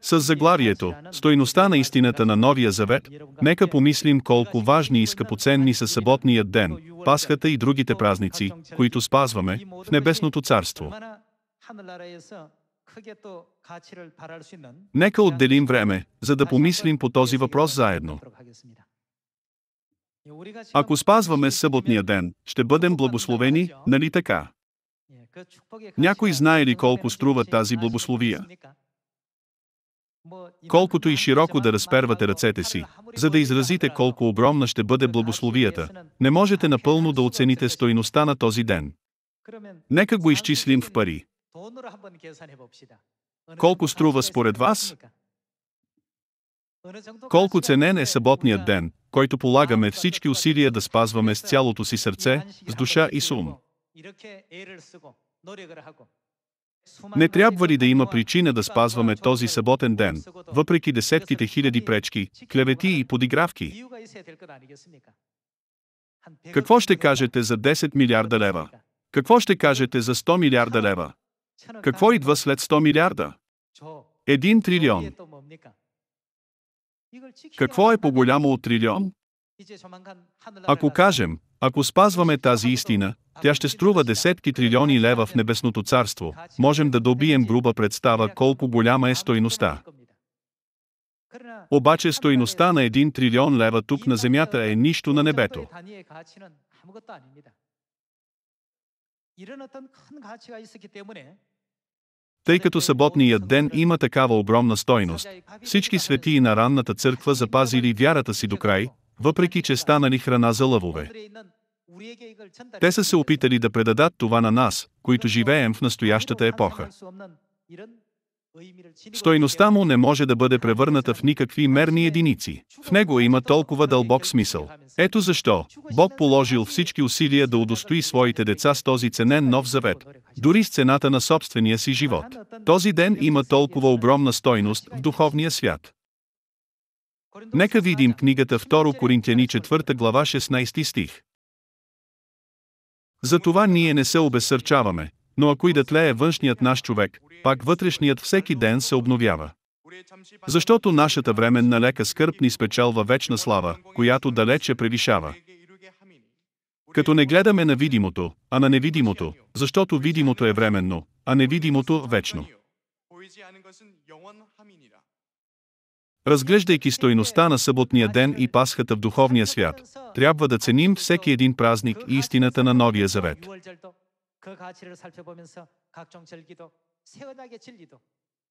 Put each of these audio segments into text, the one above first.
С заглавието «Стойността на истината на Новия Завет», нека помислим колко важни и скъпоценни са съботният ден, Пасхата и другите празници, които спазваме в Небесното Царство. Нека отделим време, за да помислим по този въпрос заедно. Ако спазваме съботния ден, ще бъдем благословени, нали така? Някой знае ли колко струва тази благословия? Колкото и широко да разпервате ръцете си, за да изразите колко огромна ще бъде благословията, не можете напълно да оцените стойността на този ден. Нека го изчислим в пари. Колко струва според вас? Колко ценен е съботният ден, който полагаме всички усилия да спазваме с цялото си сърце, с душа и сум. Не трябва ли да има причина да спазваме този съботен ден, въпреки десетките хиляди пречки, клевети и подигравки? Какво ще кажете за 10 милиарда лева? Какво ще кажете за 100 милиарда лева? Какво идва след 100 милиарда? Един трилион. Какво е по-голямо от трилион? Ако кажем, ако спазваме тази истина, тя ще струва десетки трилиони лева в небесното царство, можем да добием груба представа колко голяма е стойността. Обаче стойността е на един трилион лева тук на земята е нищо на небето. Е Тъй като е съботният ден има такава огромна стойност, всички светии на ранната църква запазили вярата си до край, въпреки че станали храна за лъвове. Те са се опитали да предадат това на нас, които живеем в настоящата епоха. Стойността му не може да бъде превърната в никакви мерни единици. В него има толкова дълбок смисъл. Ето защо Бог положил всички усилия да удостои своите деца с този ценен нов завет, дори с цената на собствения си живот. Този ден има толкова огромна стойност в духовния свят. Нека видим книгата 2 Коринтияни 4 глава 16 стих. Затова ние не се обесърчаваме, но ако и да тлее външният наш човек, пак вътрешният всеки ден се обновява. Защото нашата временна лека скърб ни спечелва вечна слава, която далече превишава. Като не гледаме на видимото, а на невидимото, защото видимото е временно, а невидимото – вечно. Разглеждайки стойността на съботния ден и пасхата в духовния свят, трябва да ценим всеки един празник и истината на Новия Завет.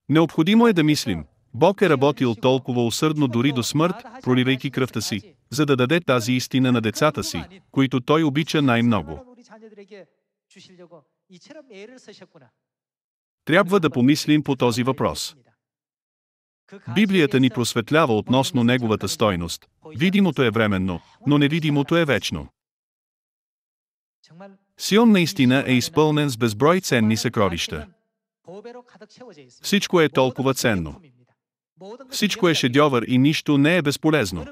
Необходимо е да мислим, Бог е работил толкова усърдно дори до смърт, проливайки кръвта си, за да даде тази истина на децата си, които Той обича най-много. Трябва да помислим по този въпрос. Библията ни просветлява относно неговата стойност. Видимото е временно, но невидимото е вечно. Сион наистина е, е изпълнен с безброй е ценни съкровища. Всичко е толкова е ценно. Всичко е шедьовър и нищо не е безполезно.